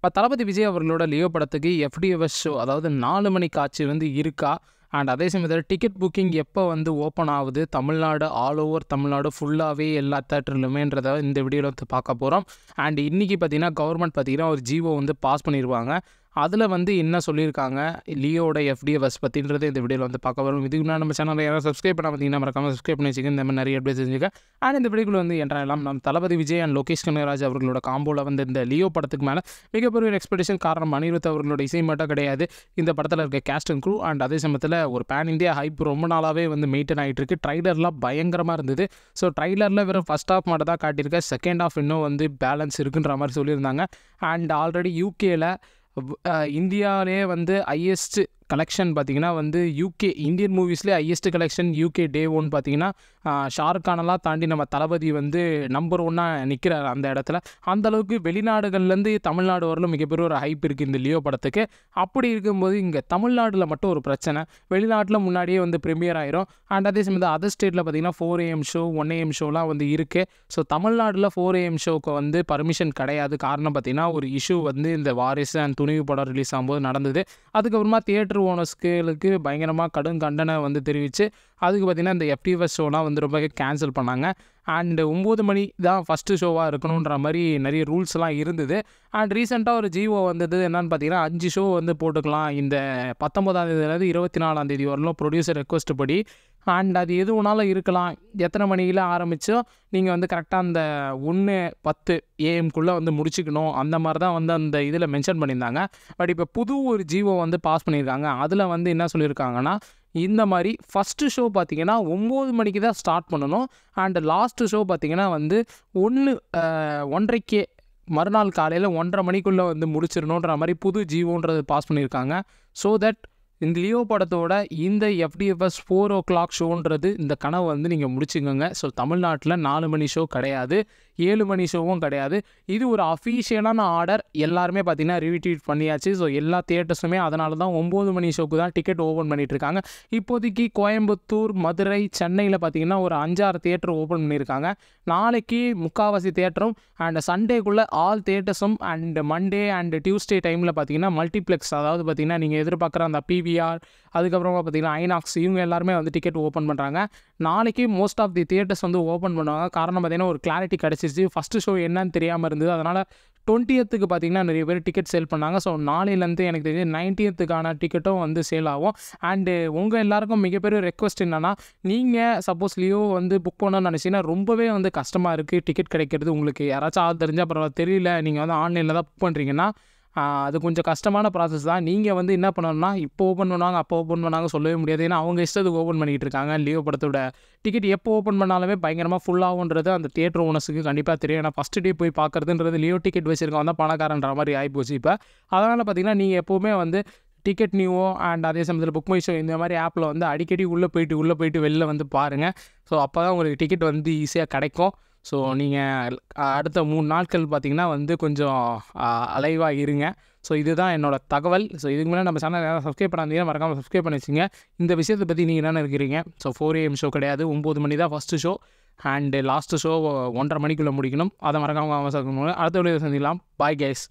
இப்போ தளபதி விஜய் அவர்களோட லியோ படத்துக்கு எஃப்டிஎஃப்எஸ் ஷோ அதாவது நாலு மணி காட்சி வந்து இருக்கா அண்ட் அதே சமயத்தில் டிக்கெட் புக்கிங் எப்போ வந்து ஓப்பன் ஆகுது தமிழ்நாடு ஆல் ஓவர் தமிழ்நாடு ஃபுல்லாகவே எல்லா தேட்டர்லுமேன்றத இந்த வீடியோவில் வந்து பார்க்க போகிறோம் அண்ட் இன்றைக்கி பார்த்திங்கன்னா கவர்மெண்ட் பார்த்திங்கன்னா ஒரு ஜிஓ வந்து பாஸ் பண்ணிடுவாங்க அதில் வந்து என்ன சொல்லியிருக்காங்க லியோட எஃப்டிஎஃப்எஸ் பற்றின்றது இந்த வீடியோவில் வந்து பார்க்க வரும் இதுக்கு முன்னாடி நம்ம சேனலில் யாராவது சப்ஸ்கிரைப் பண்ண பார்த்தீங்கன்னா மறக்காமல் சப்ஸ்கிரைப் பண்ணி வச்சுக்கேன் இந்த மாதிரி நிறைய அப்டேட் செஞ்சுக்கேன் அண்ட் இந்த வீடியோக்குள்ள வந்து என்ற எல்லாம் நம்ம தளபதி விஜய் அண்ட் லோகேஷ் கனகராஜ் அவர்களோட காம்போவில் வந்து இந்த லியோ படத்துக்கு மேலே மிகப்பெரிய ஒரு எக்ஸ்பெக்டேஷன் காரணம் அனிருத் அவர்களோட இசை மட்டும் கிடையாது இந்த படத்தில் இருக்க கேஸ்ட் அண்ட் க்ரூ அண்ட் அதே சமயத்தில் ஒரு பேன் இந்தியா ஹைப் ரொம்ப நாளாகவே வந்து மெயின்டைன் ஆகிட்டு இருக்கு ட்ரைலர்லாம் பயங்கரமாக இருந்தது ஸோ ட்ரைலரில் வெறும் ஃபஸ்ட் ஹாஃப் மட்டும் தான் காட்டியிருக்கேன் செகண்ட் ஹாஃப் இன்னும் வந்து பேலன்ஸ் இருக்குன்ற மாதிரி சொல்லியிருந்தாங்க அண்ட் ஆல்ரெடி யூகேல இந்தியாவிலே வந்து ஹையஸ்ட்டு கலெக்ஷன் பார்த்திங்கன்னா வந்து யூகே இந்தியன் மூவிஸ்லேயே highest collection UK day one பார்த்திங்கன்னா ஷாருக்கானெல்லாம் தாண்டி நம்ம தளபதி வந்து நம்பர் ஒன்னாக நிற்கிறார் அந்த இடத்துல அந்தளவுக்கு வெளிநாடுகள்லேருந்து தமிழ்நாடு வரலும் மிகப்பெரிய ஒரு ஹைப் இருக்குது இந்த லியோ படத்துக்கு அப்படி இருக்கும்போது இங்கே தமிழ்நாட்டில் மட்டும் ஒரு பிரச்சனை வெளிநாட்டில் முன்னாடியே வந்து ப்ரிமியர் ஆயிரும் அண்ட் அதே சமயத்தில் அதர் ஸ்டேட்டில் பார்த்திங்கன்னா four AM show one AM ஷோலாம் வந்து இருக்குது ஸோ தமிழ்நாட்டில் ஃபோர் ஏஎம் ஷோவுக்கு வந்து பர்மிஷன் கிடையாது காரணம் பார்த்திங்கன்னா ஒரு இஷ்யூ வந்து இந்த வாரிசு அண்ட் துணிவு படம் ரிலீஸ் ஆகும்போது நடந்தது அதுக்கப்புறமா தியேட்டர் கார் ஓனர்ஸ்களுக்கு பயங்கரமாக கடும் கண்டனை வந்து தெரிவித்து அதுக்கு பார்த்திங்கன்னா இந்த எஃப்டிஎஃப் ஷோலாம் வந்து ரொம்ப கேன்சல் பண்ணாங்க அண்டு ஒம்பது மணி தான் ஃபஸ்ட்டு ஷோவாக இருக்கணுன்ற மாதிரி நிறைய ரூல்ஸ்லாம் இருந்தது அண்ட் ரீசெண்டாக ஒரு ஜிஓ வந்தது என்னன்னு பார்த்தீங்கன்னா அஞ்சு ஷோ வந்து போட்டுக்கலாம் இந்த பத்தொம்பதாந்தேதியிலேருந்து இருபத்தி நாலாந்தேதி வரலாம் ப்ரொடியூசர் ரெக்வஸ்ட் படி அண்ட் அது எது வேணாலும் இருக்கலாம் எத்தனை மணியில் ஆரம்பித்தோ நீங்கள் வந்து கரெக்டாக அந்த ஒன்று பத்து ஏஎம்குள்ளே வந்து முடிச்சுக்கணும் அந்த மாதிரி தான் வந்து அந்த இதில் மென்ஷன் பண்ணியிருந்தாங்க பட் இப்போ புது ஒரு ஜிஓ வந்து பாஸ் பண்ணியிருக்காங்க அதில் வந்து என்ன சொல்லியிருக்காங்கன்னா இந்த மாதிரி ஃபஸ்ட்டு ஷோ பார்த்திங்கன்னா ஒம்பது மணிக்கு தான் ஸ்டார்ட் பண்ணணும் அண்டு லாஸ்ட்டு ஷோ பார்த்திங்கன்னா வந்து ஒன்று ஒன்றைக்கே மறுநாள் காலையில் ஒன்றரை மணிக்குள்ளே வந்து முடிச்சிடணுன்ற மாதிரி புது ஜீவோன்றது பாஸ் பண்ணியிருக்காங்க ஸோ தட் இந்த லியோ படத்தோட இந்த எஃப்டிஎஃப்எஸ் ஃபோர் ஓ கிளாக் ஷோன்றது இந்த கனவை வந்து நீங்கள் முடிச்சுக்கோங்க ஸோ தமிழ்நாட்டில் நாலு மணி ஷோ கிடையாது ஏழு மணி ஷோவும் கிடையாது இது ஒரு அஃபீஷியலான ஆர்டர் எல்லாருமே பார்த்தீங்கன்னா ரிவிட்வீட் பண்ணியாச்சு ஸோ எல்லா தியேட்டர்ஸுமே அதனால தான் ஒம்பது மணி ஷோக்கு தான் டிக்கெட் ஓப்பன் பண்ணிகிட்ருக்காங்க இப்போதைக்கு கோயம்புத்தூர் மதுரை சென்னையில் பார்த்தீங்கன்னா ஒரு அஞ்சாறு தியேட்டர் ஓப்பன் பண்ணியிருக்காங்க நாளைக்கு முக்காவாசி தியேட்டரும் அண்ட் சண்டேக்குள்ளே ஆல் தியேட்டர்ஸும் அண்ட் மண்டே அண்ட் டியூஸ்டே டைமில் பார்த்தீங்கன்னா மல்டிப்ளெக்ஸ் அதாவது பார்த்தீங்கன்னா நீங்கள் எதிர்பார்க்குற அந்த பிவி பிவிஆர் அதுக்கப்புறமா பார்த்திங்கன்னா ஐநாக்ஸ் இவங்க எல்லாருமே வந்து டிக்கெட் ஓப்பன் பண்ணுறாங்க நாளைக்கு மோஸ்ட் ஆஃப் தி தியேட்டர்ஸ் வந்து ஓப்பன் பண்ணுவாங்க காரணம் பார்த்திங்கன்னா ஒரு கிளாரிட்டி கிடச்சிருச்சு ஃபஸ்ட்டு ஷோ என்னன்னு தெரியாமல் இருந்தது அதனால் டுவெண்ட்டியத்துக்கு பார்த்திங்கன்னா நிறைய பேர் டிக்கெட் சேல் பண்ணாங்க ஸோ நாளையிலேருந்து எனக்கு தெரிஞ்சு நைன்டியத்துக்கான டிக்கெட்டும் வந்து சேல் ஆகும் அண்டு உங்கள் எல்லாருக்கும் மிகப்பெரிய ரெக்வஸ்ட் என்னென்னா நீங்கள் சப்போஸ் லியோ வந்து புக் பண்ணணும்னு நினச்சிங்கன்னா ரொம்பவே வந்து கஷ்டமாக இருக்குது டிக்கெட் கிடைக்கிறது உங்களுக்கு யாராச்சும் ஆள் தெரிஞ்சால் பரவாயில்ல தெரியல நீங்கள் வந்து ஆன்லைனில் தான் புக் பண்ணுறீங்கன்னா அது கொஞ்சம் கஷ்டமான ப்ராசஸ் தான் நீங்கள் வந்து என்ன பண்ணணும்னா இப்போ ஓப்பன் பண்ணுவாங்க அப்போ ஓப்பன் பண்ணாங்க சொல்லவே முடியாது ஏன்னா அவங்க இஷ்டத்துக்கு ஓப்பன் பண்ணிகிட்டு இருக்காங்க லியோ படத்தோட டிக்கெட் எப்போ ஓப்பன் பண்ணாலுமே பயங்கரமாக ஃபுல்லாகுன்றது அந்த தேட்டர் ஓனர்ஸுக்கு கண்டிப்பாக தெரியும் ஏன்னா ஃபஸ்ட்டு டே போய் பார்க்குறதுன்றது லியோ டிக்கெட் வச்சுருக்கவன் தான் பணக்காரன்ற மாதிரி ஆகிப்போச்சு இப்போ அதனால் பார்த்தீங்கன்னா நீங்கள் எப்போவுமே வந்து டிக்கெட் நியூவோ அண்ட் அதே சமயத்தில் புக் மை ஷோ இந்த மாதிரி ஆப்பில் வந்து அடிக்கடி உள்ளே போயிட்டு உள்ளே போயிட்டு வெளில வந்து பாருங்கள் ஸோ அப்போ தான் உங்களுக்கு டிக்கெட் வந்து ஈஸியாக கிடைக்கும் ஸோ நீங்கள் அடுத்த மூணு நாட்கள் பார்த்திங்கன்னா வந்து கொஞ்சம் அலைவாக இருங்க ஸோ இதுதான் என்னோடய தகவல் ஸோ இதுக்கு மேலே நம்ம சேனல் யாராவது சப்ஸ்கிரைப் பண்ணாதீங்கன்னா மறக்காமல் சப்ஸ்கிரைப் பண்ணி வச்சுங்க இந்த விஷயத்தை பற்றி நீங்கள் என்னென்ன இருக்கிறீங்க ஸோ ஃபோர் ஏஎம் ஷோ கிடையாது ஒம்பது மணி தான் first show and last show ஒன்றரை மணிக்குள்ளே முடிக்கணும் அதை மறக்காமல் அடுத்த வீடியோ சந்திக்கலாம் பாய் கேஸ்